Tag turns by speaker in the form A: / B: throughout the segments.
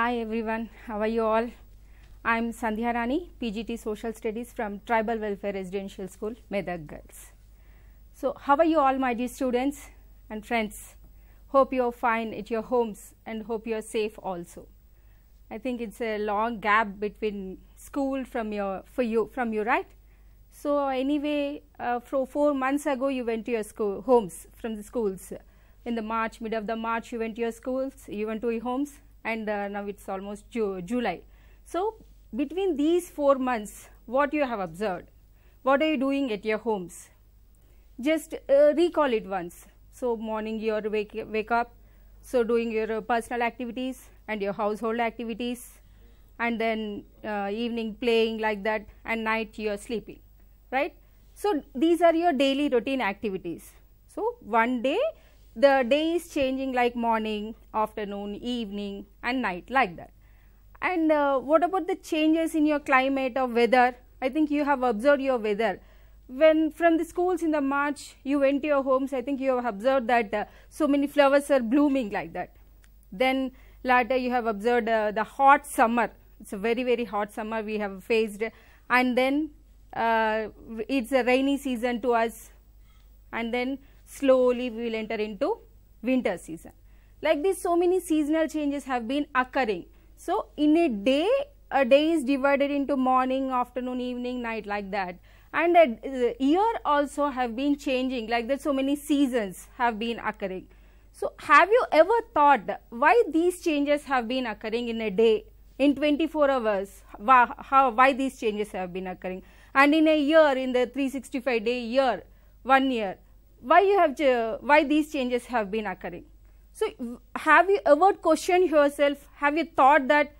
A: Hi everyone, how are you all? I am Sandhya Rani, PGT Social Studies from Tribal Welfare Residential School, Medak Girls. So, how are you all my dear students and friends? Hope you are fine at your homes and hope you are safe also. I think it's a long gap between school from your for you from you right. So anyway, uh, for four months ago you went to your school homes from the schools. In the March, mid of the March, you went to your schools, you went to your homes and uh, now it's almost Ju July. So, between these 4 months, what you have observed? What are you doing at your homes? Just uh, recall it once. So, morning you wake, wake up, so doing your personal activities and your household activities and then uh, evening playing like that and night you are sleeping, right? So, these are your daily routine activities. So, one day the day is changing like morning, afternoon, evening, and night, like that. And uh, what about the changes in your climate or weather? I think you have observed your weather. When from the schools in the March, you went to your homes, I think you have observed that uh, so many flowers are blooming like that. Then later you have observed uh, the hot summer. It's a very, very hot summer we have faced. And then uh, it's a rainy season to us. And then slowly we will enter into winter season. Like this, so many seasonal changes have been occurring. So, in a day, a day is divided into morning, afternoon, evening, night like that. And a year also have been changing like that so many seasons have been occurring. So, have you ever thought why these changes have been occurring in a day, in 24 hours, how, why these changes have been occurring and in a year, in the 365 day year, one year, why you have why these changes have been occurring. So, have you ever questioned yourself? Have you thought that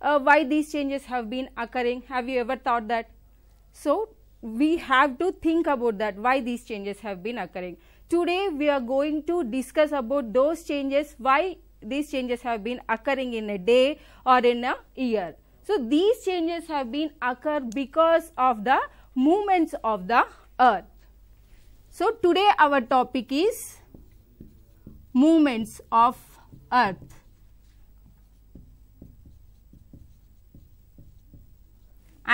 A: uh, why these changes have been occurring? Have you ever thought that? So, we have to think about that why these changes have been occurring. Today, we are going to discuss about those changes, why these changes have been occurring in a day or in a year. So, these changes have been occur because of the movements of the earth. So, today our topic is movements of earth.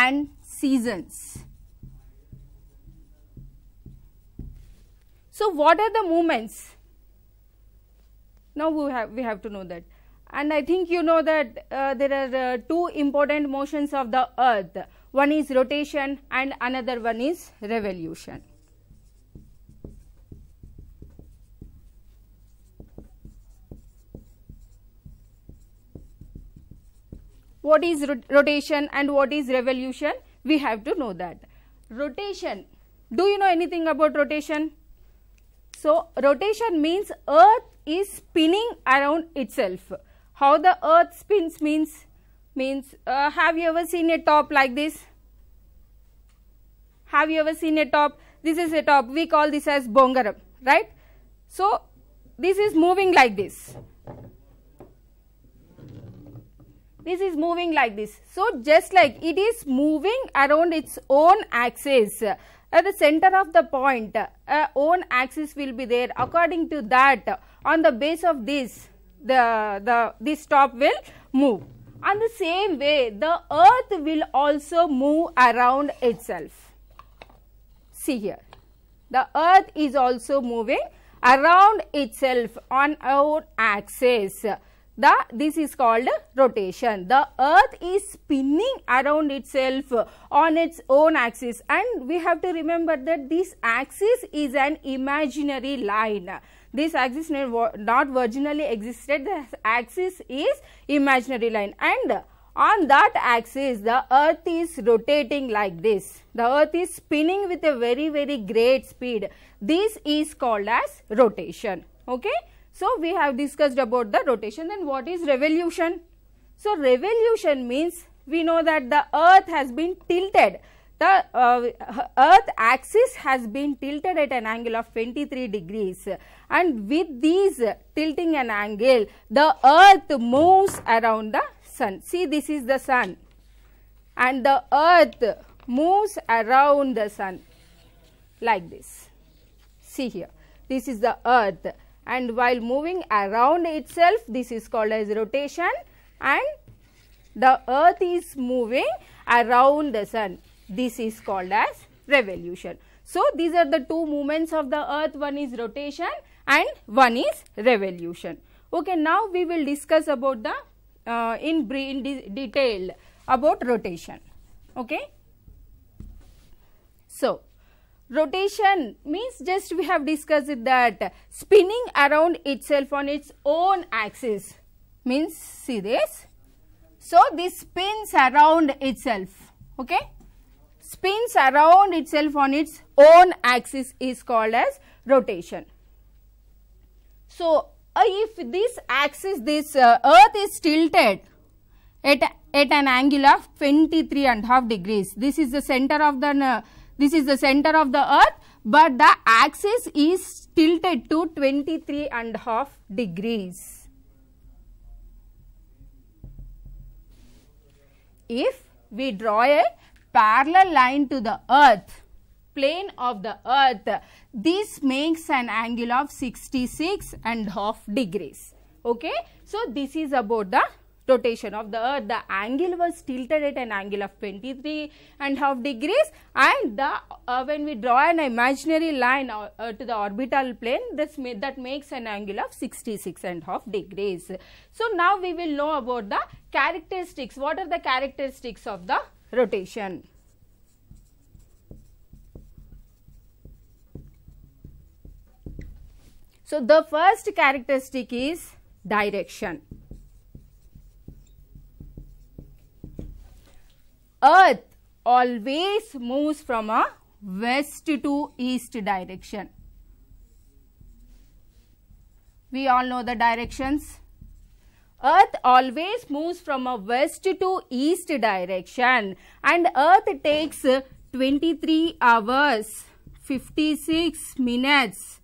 A: and seasons. So, what are the movements? Now, we have, we have to know that and I think you know that uh, there are uh, two important motions of the earth. One is rotation and another one is revolution. what is rotation and what is revolution we have to know that rotation do you know anything about rotation so rotation means earth is spinning around itself how the earth spins means means uh, have you ever seen a top like this have you ever seen a top this is a top we call this as bongaram right so this is moving like this this is moving like this. So, just like it is moving around its own axis. Uh, at the center of the point, uh, uh, own axis will be there. According to that, on the base of this, the, the this top will move. On the same way, the earth will also move around itself. See here. The earth is also moving around itself on our axis the this is called rotation the earth is spinning around itself on its own axis and we have to remember that this axis is an imaginary line this axis not originally existed The axis is imaginary line and on that axis the earth is rotating like this the earth is spinning with a very very great speed this is called as rotation okay so, we have discussed about the rotation and what is revolution. So, revolution means we know that the earth has been tilted. The uh, earth axis has been tilted at an angle of 23 degrees and with these tilting an angle, the earth moves around the sun. See this is the sun and the earth moves around the sun like this. See here, this is the earth and while moving around itself this is called as rotation and the earth is moving around the sun this is called as revolution so these are the two movements of the earth one is rotation and one is revolution okay now we will discuss about the uh, in in de detail about rotation okay so rotation means just we have discussed that spinning around itself on its own axis means see this so this spins around itself okay spins around itself on its own axis is called as rotation so uh, if this axis this uh, earth is tilted at at an angle of 23 and half degrees this is the center of the uh, this is the center of the earth but the axis is tilted to 23 and half degrees. If we draw a parallel line to the earth, plane of the earth, this makes an angle of 66 and half degrees. Okay. So, this is about the rotation of the earth the angle was tilted at an angle of 23 and half degrees and the uh, when we draw an imaginary line uh, uh, to the orbital plane this that makes an angle of 66 and half degrees so now we will know about the characteristics what are the characteristics of the rotation so the first characteristic is direction earth always moves from a west to east direction. We all know the directions. Earth always moves from a west to east direction and earth takes 23 hours 56 minutes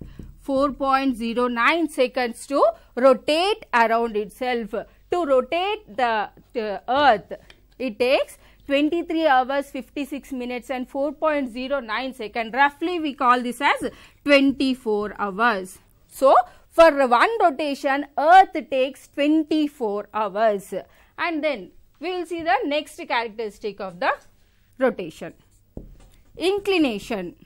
A: 4.09 seconds to rotate around itself. To rotate the, the earth it takes 23 hours 56 minutes and 4.09 second. Roughly we call this as 24 hours. So for one rotation earth takes 24 hours and then we will see the next characteristic of the rotation. Inclination.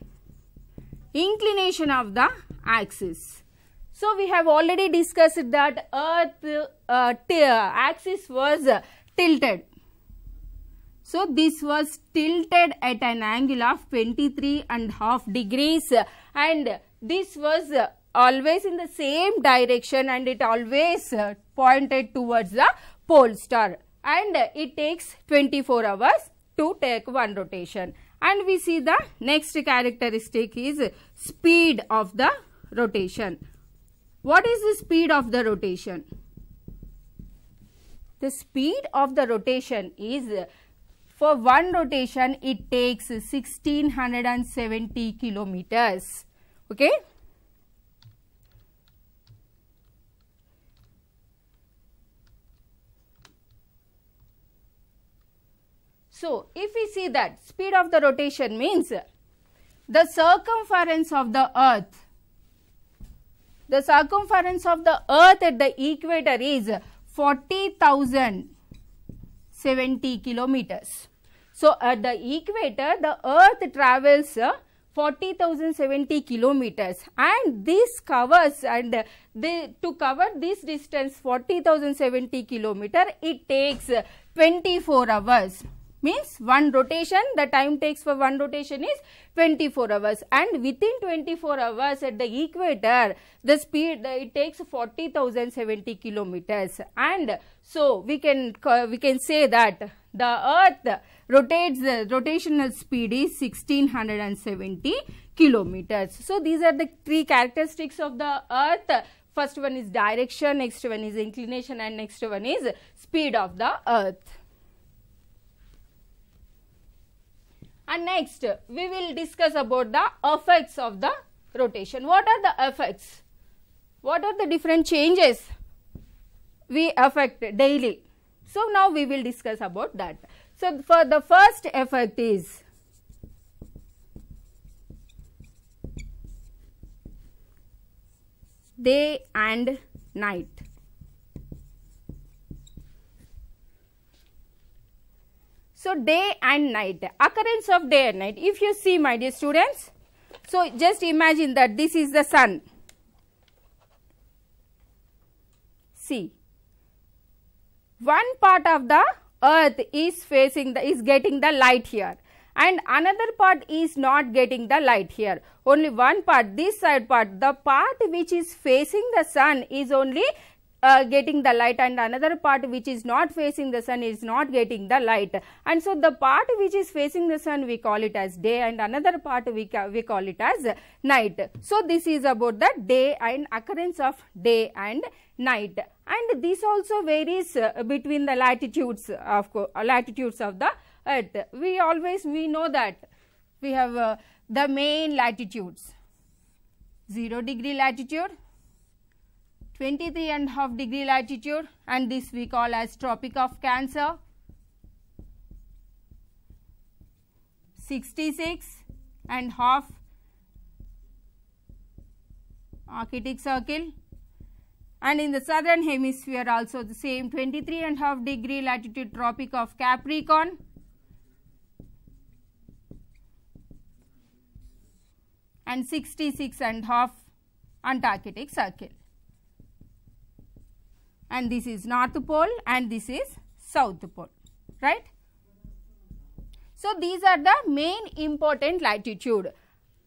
A: Inclination of the axis. So we have already discussed that earth uh, axis was tilted so this was tilted at an angle of 23 and half degrees and this was always in the same direction and it always pointed towards the pole star and it takes 24 hours to take one rotation and we see the next characteristic is speed of the rotation. What is the speed of the rotation? The speed of the rotation is for one rotation, it takes 1670 kilometers. Okay. So, if we see that speed of the rotation means the circumference of the earth the circumference of the earth at the equator is 40,070 kilometers. So, at uh, the equator, the earth travels uh, 40,070 kilometers and this covers and to cover this distance 40,070 kilometer it takes uh, 24 hours means one rotation the time takes for one rotation is 24 hours and within 24 hours at the equator the speed it takes 40,070 kilometers and so we can we can say that the earth rotates, the uh, rotational speed is 1670 kilometers. So, these are the three characteristics of the earth. First one is direction, next one is inclination and next one is speed of the earth. And next, we will discuss about the effects of the rotation. What are the effects? What are the different changes we affect daily? So, now we will discuss about that. So, for the first effect is day and night. So, day and night, occurrence of day and night. If you see my dear students, so just imagine that this is the sun. See, one part of the earth is facing the is getting the light here and another part is not getting the light here only one part this side part the part which is facing the sun is only uh, getting the light and another part which is not facing the sun is not getting the light and so the part which is facing the sun we call it as day and another part we, ca we call it as night. So, this is about the day and occurrence of day and night and this also varies uh, between the latitudes of uh, latitudes of the earth we always we know that we have uh, the main latitudes 0 degree latitude 23 and half degree latitude and this we call as tropic of cancer 66 and half Arctic circle and in the southern hemisphere also the same 23 and half degree latitude tropic of Capricorn. and 66 and half Antarctic circle and this is north pole and this is south pole right. So, these are the main important latitude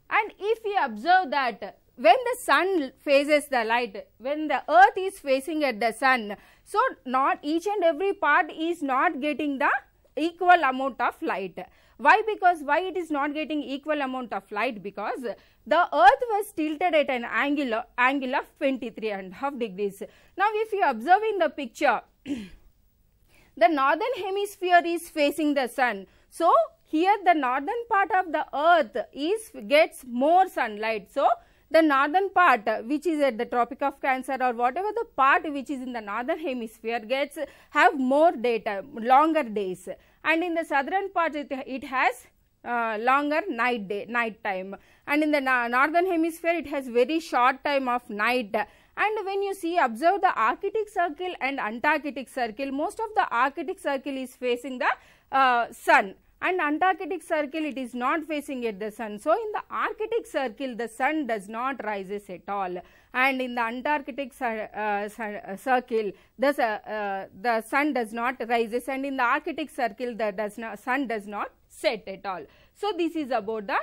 A: and if we observe that when the sun faces the light, when the earth is facing at the sun, so not each and every part is not getting the equal amount of light. Why? Because why it is not getting equal amount of light? Because the earth was tilted at an angle, of, angle of 23 and half degrees. Now, if you observe in the picture, the northern hemisphere is facing the sun. So, here the northern part of the earth is gets more sunlight. So, the northern part which is at the tropic of cancer or whatever the part which is in the northern hemisphere gets have more data longer days and in the southern part it, it has uh, longer night day night time and in the northern hemisphere it has very short time of night and when you see observe the arctic circle and antarctic circle most of the arctic circle is facing the uh, sun and Antarctic circle it is not facing at the sun. So, in the Arctic circle the sun does not rises at all and in the Antarctic uh, uh, circle the, uh, uh, the sun does not rises and in the Arctic circle the does not, sun does not set at all. So, this is about the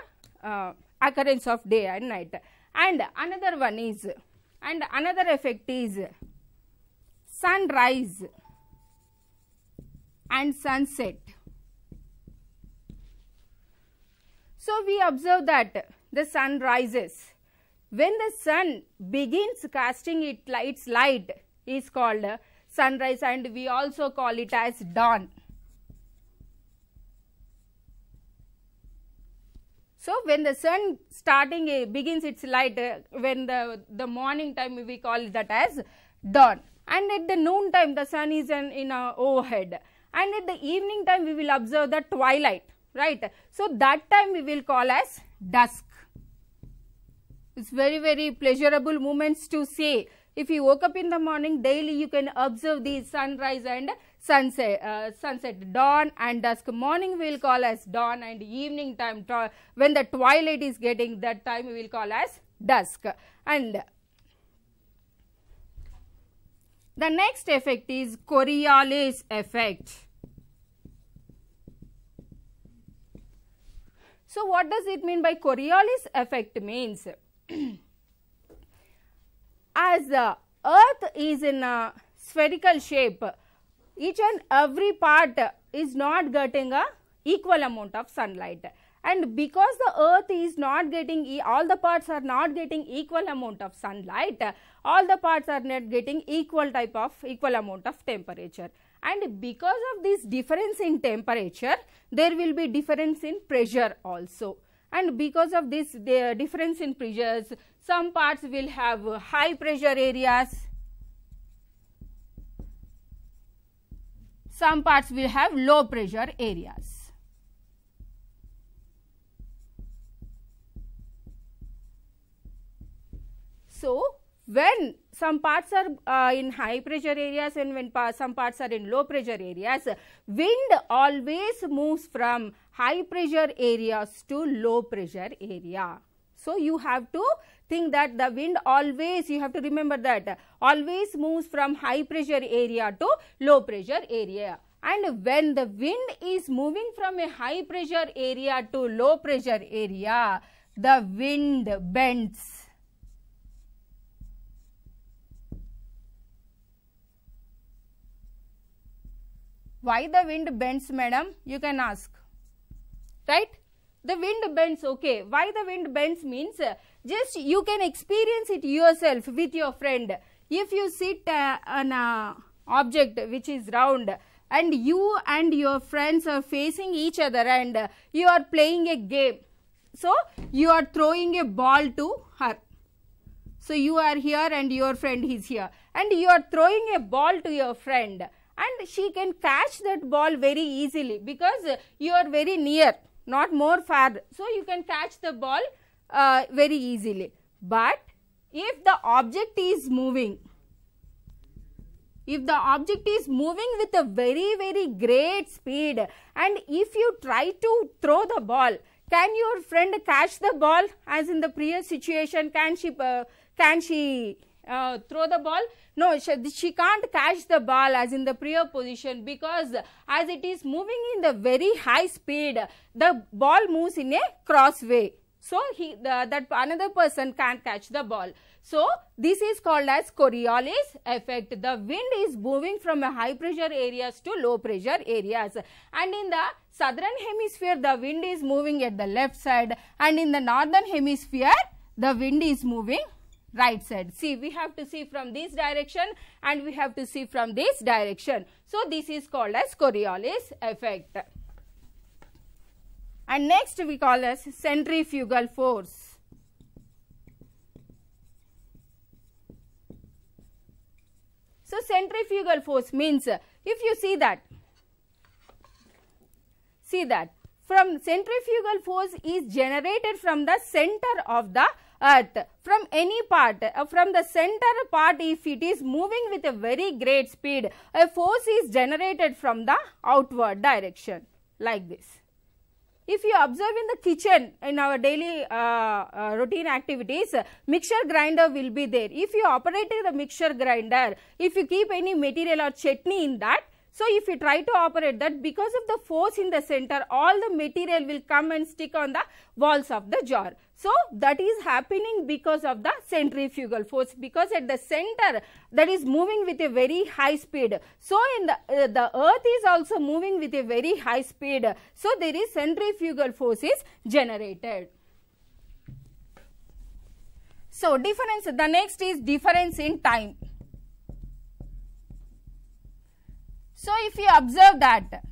A: uh, occurrence of day and night and another one is and another effect is sunrise and sunset. So we observe that the sun rises. When the sun begins casting it, its light is called sunrise and we also call it as dawn. So when the sun starting uh, begins its light, uh, when the, the morning time we call that as dawn. And at the noon time the sun is in, in overhead. And at the evening time we will observe the twilight right so that time we will call as dusk it's very very pleasurable moments to say if you woke up in the morning daily you can observe the sunrise and sunset uh, sunset dawn and dusk morning we will call as dawn and evening time when the twilight is getting that time we will call as dusk and the next effect is coriolis effect So, what does it mean by Coriolis effect means? As the uh, earth is in a spherical shape, each and every part is not getting a equal amount of sunlight and because the earth is not getting all the parts are not getting equal amount of sunlight all the parts are not getting equal type of equal amount of temperature and because of this difference in temperature there will be difference in pressure also and because of this the difference in pressures some parts will have high pressure areas some parts will have low pressure areas so when some parts are uh, in high pressure areas and when pa some parts are in low pressure areas, wind always moves from high pressure areas to low pressure area. So, you have to think that the wind always, you have to remember that, always moves from high pressure area to low pressure area. And when the wind is moving from a high pressure area to low pressure area, the wind bends Why the wind bends, madam? You can ask. Right? The wind bends, okay. Why the wind bends means uh, just you can experience it yourself with your friend. If you sit uh, an uh, object which is round and you and your friends are facing each other and you are playing a game. So, you are throwing a ball to her. So, you are here and your friend is here and you are throwing a ball to your friend and she can catch that ball very easily because you are very near not more far. So, you can catch the ball uh, very easily. But if the object is moving, if the object is moving with a very very great speed and if you try to throw the ball, can your friend catch the ball as in the previous situation, can she, uh, can she uh, throw the ball no she, she, can't catch the ball as in the prior position because as it is moving in the very high speed the ball moves in a cross way. so he the, that another person can't catch the ball so this is called as Coriolis effect the wind is moving from high pressure areas to low pressure areas and in the southern hemisphere the wind is moving at the left side and in the northern hemisphere the wind is moving right side. See, we have to see from this direction and we have to see from this direction. So, this is called as Coriolis effect. And next we call as centrifugal force. So, centrifugal force means if you see that, see that from centrifugal force is generated from the center of the earth from any part uh, from the center part if it is moving with a very great speed a force is generated from the outward direction like this if you observe in the kitchen in our daily uh, uh, routine activities mixture grinder will be there if you operate the mixture grinder if you keep any material or chutney in that so, if you try to operate that because of the force in the center, all the material will come and stick on the walls of the jar. So, that is happening because of the centrifugal force because at the center that is moving with a very high speed. So, in the, uh, the earth is also moving with a very high speed. So, there is centrifugal force is generated. So, difference, the next is difference in time. So, if you observe that,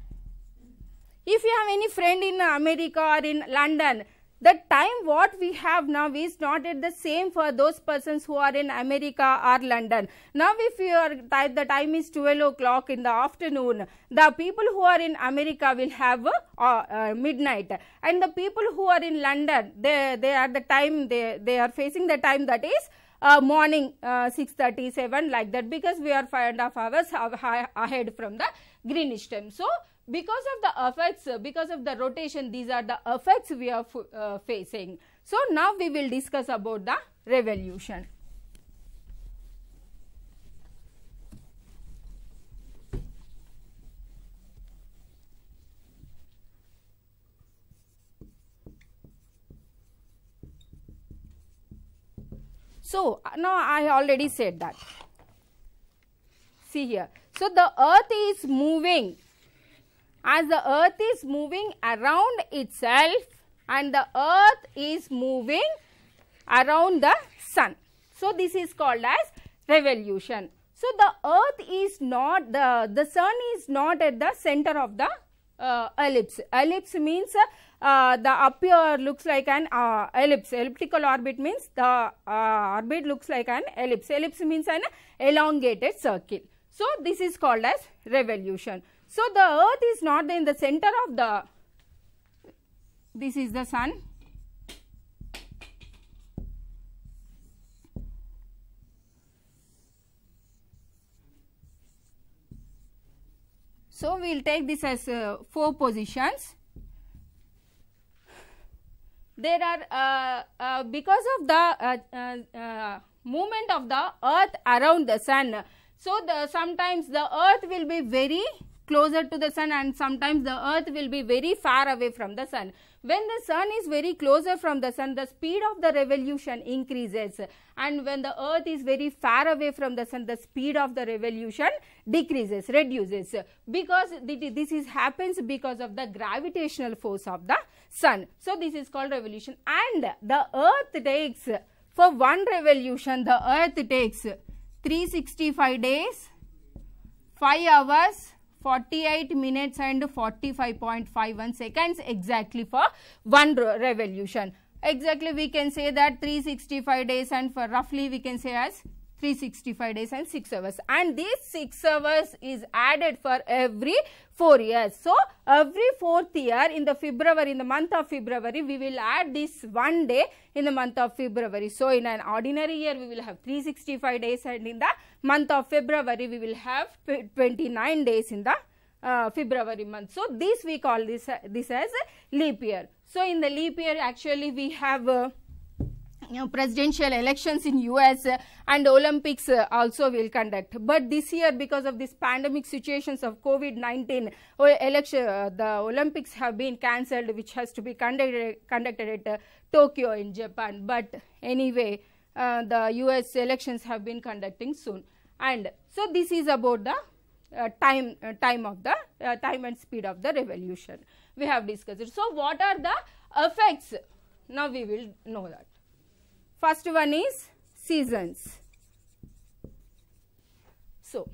A: if you have any friend in America or in London, the time what we have now is not at the same for those persons who are in America or London. Now if are time, the time is 12 o'clock in the afternoon, the people who are in America will have uh, uh, midnight and the people who are in London, they, they are the time, they, they are facing the time that is uh, morning uh, 6.37 like that because we are five and a half hours ahead from the Greenwich time. So, because of the effects, uh, because of the rotation, these are the effects we are uh, facing. So, now we will discuss about the revolution. So, uh, now I already said that. See here. So, the earth is moving. As the earth is moving around itself and the earth is moving around the sun. So, this is called as revolution. So, the earth is not, the, the sun is not at the center of the uh, ellipse. Ellipse means uh, uh, the upper looks like an uh, ellipse. Elliptical orbit means the uh, orbit looks like an ellipse. Ellipse means an elongated circle. So, this is called as revolution. So, the earth is not in the center of the, this is the sun. So, we will take this as uh, 4 positions there are uh, uh, because of the uh, movement of the earth around the sun. So, the sometimes the earth will be very closer to the sun and sometimes the earth will be very far away from the sun. When the sun is very closer from the sun, the speed of the revolution increases and when the earth is very far away from the sun, the speed of the revolution decreases, reduces because this is happens because of the gravitational force of the sun. So this is called revolution and the earth takes for one revolution the earth takes 365 days, 5 hours, 48 minutes and 45.51 seconds exactly for one revolution. Exactly we can say that 365 days and for roughly we can say as 365 days and 6 hours and this 6 hours is added for every 4 years. So, every 4th year in the February, in the month of February, we will add this one day in the month of February. So, in an ordinary year, we will have 365 days and in the month of February, we will have 29 days in the uh, February month. So, this we call this, uh, this as leap year. So, in the leap year, actually we have uh, uh, presidential elections in US uh, and Olympics uh, also will conduct. But this year, because of this pandemic situations of COVID-19, election, the Olympics have been cancelled, which has to be conducted, at Tokyo in Japan. But anyway, uh, the US elections have been conducting soon. And so this is about the uh, time uh, time of the time and speed of the revolution we have discussed it. so what are the effects now we will know that First one is seasons. So,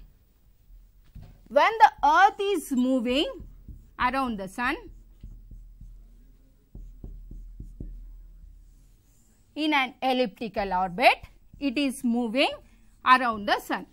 A: when the earth is moving around the sun in an elliptical orbit, it is moving around the sun.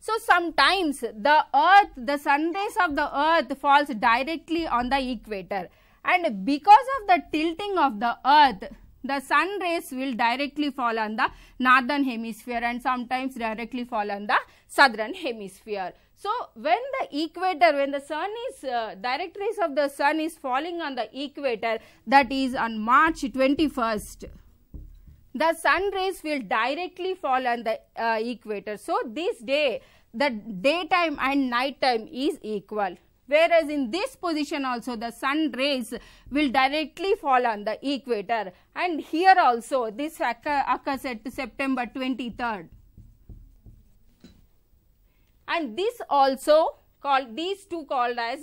A: So, sometimes the earth, the sun rays of the earth falls directly on the equator and because of the tilting of the earth, the sun rays will directly fall on the northern hemisphere and sometimes directly fall on the southern hemisphere. So, when the equator, when the sun is, uh, direct rays of the sun is falling on the equator, that is on March 21st, the sun rays will directly fall on the uh, equator. So, this day, the daytime and nighttime is equal. Whereas in this position also the sun rays will directly fall on the equator. And here also this occurs at September 23rd. And this also called, these two called as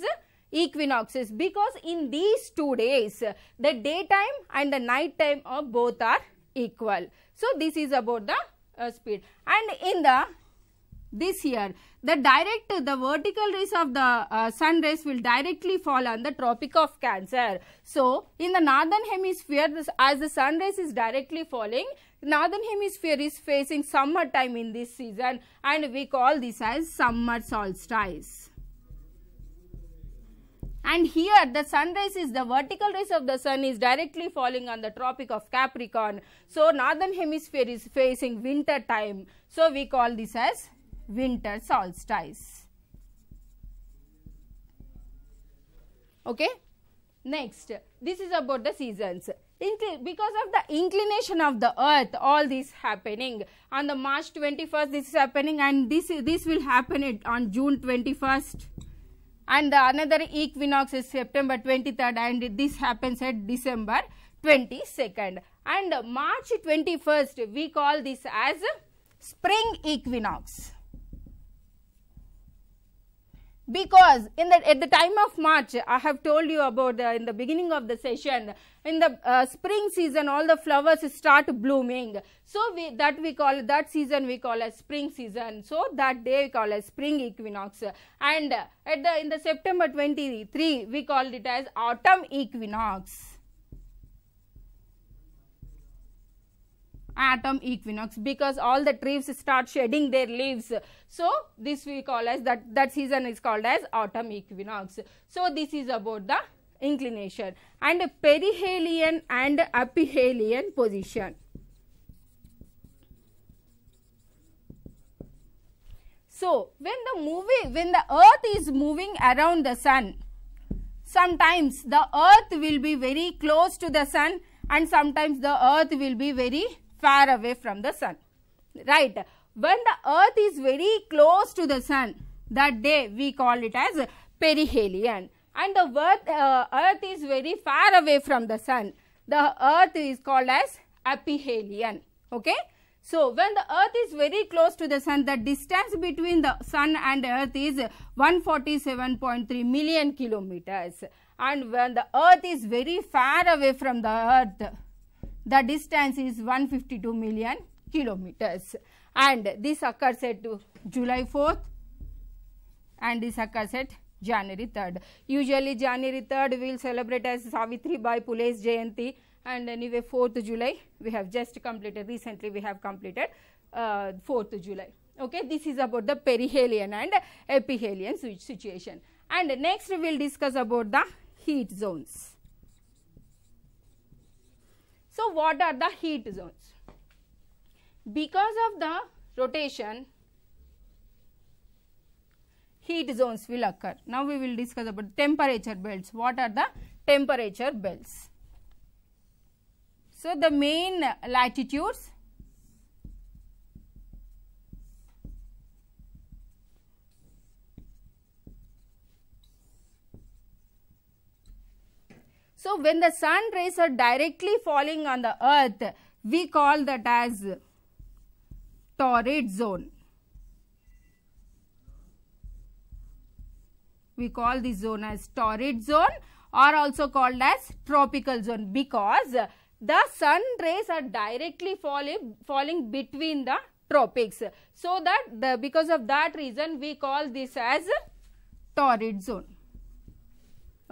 A: equinoxes because in these two days the daytime and the nighttime of both are equal. So, this is about the uh, speed and in the this year the direct the vertical rays of the uh, sun rays will directly fall on the tropic of cancer so in the northern hemisphere this, as the sun rays is directly falling northern hemisphere is facing summer time in this season and we call this as summer solstice and here the sun rays is the vertical rays of the sun is directly falling on the tropic of Capricorn. So northern hemisphere is facing winter time. So we call this as winter solstice. Okay. Next, this is about the seasons. Incl because of the inclination of the earth, all this happening on the March 21st, this is happening and this, this will happen on June 21st and the another equinox is September 23rd and this happens at December 22nd and March 21st we call this as spring equinox because in the at the time of march i have told you about in the beginning of the session in the uh, spring season all the flowers start blooming so we that we call that season we call as spring season so that day we call as spring equinox and at the in the september 23 we called it as autumn equinox autumn equinox because all the trees start shedding their leaves. So, this we call as that, that season is called as autumn equinox. So, this is about the inclination and perihelion and aphelion position. So, when the movie, when the earth is moving around the sun, sometimes the earth will be very close to the sun and sometimes the earth will be very far away from the sun. Right. When the earth is very close to the sun, that day we call it as perihelion. And the earth, uh, earth is very far away from the sun. The earth is called as aphelion. Okay. So, when the earth is very close to the sun, the distance between the sun and earth is 147.3 million kilometers. And when the earth is very far away from the earth, the distance is 152 million kilometers and this occurs at July 4th and this occurs at January 3rd. Usually January 3rd we will celebrate as Savitri Bai Pule's Jayanti and anyway 4th July we have just completed recently we have completed uh, 4th July. Okay, this is about the perihelion and aphelion situation. And next we will discuss about the heat zones. So, what are the heat zones? Because of the rotation, heat zones will occur. Now, we will discuss about temperature belts. What are the temperature belts? So, the main latitudes So when the sun rays are directly falling on the earth, we call that as torrid zone. We call this zone as torrid zone or also called as tropical zone because the sun rays are directly falling, falling between the tropics. So that the, because of that reason we call this as torrid zone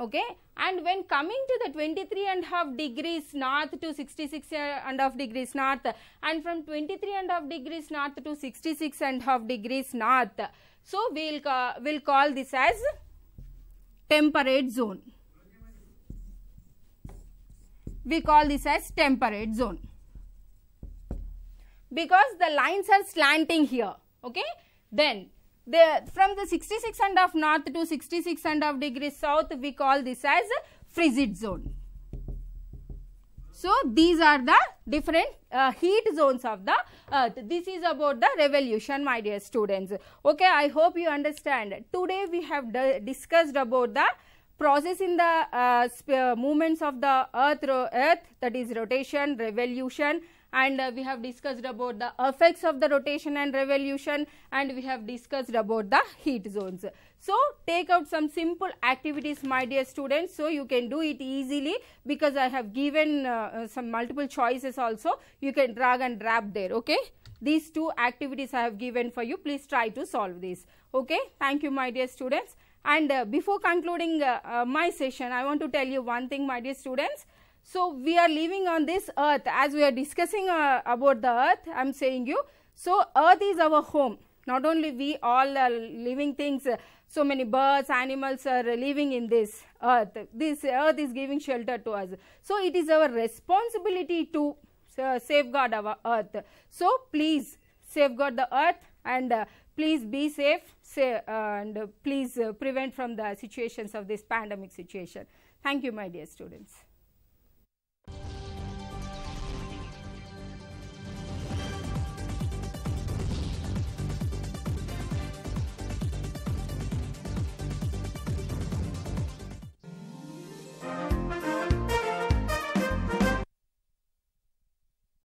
A: okay and when coming to the 23 and half degrees north to 66 and half degrees north and from 23 and half degrees north to 66 and half degrees north so we'll uh, we'll call this as temperate zone we call this as temperate zone because the lines are slanting here okay then the, from the 66 and of north to 66 and of degree south we call this as frigid zone. So, these are the different uh, heat zones of the earth. This is about the revolution my dear students. Okay, I hope you understand. Today we have discussed about the process in the uh, movements of the earth, earth that is rotation, revolution and uh, we have discussed about the effects of the rotation and revolution and we have discussed about the heat zones. So, take out some simple activities my dear students so you can do it easily because I have given uh, uh some multiple choices also you can drag and drop there okay. These two activities I have given for you please try to solve this okay. Thank you my dear students and uh, before concluding uh, uh, my session I want to tell you one thing my dear students so we are living on this earth as we are discussing uh, about the earth, I am saying you. So earth is our home. Not only we all are living things, uh, so many birds, animals are living in this earth. This earth is giving shelter to us. So it is our responsibility to uh, safeguard our earth. So please safeguard the earth and uh, please be safe say, and please prevent from the situations of this pandemic situation. Thank you my dear students.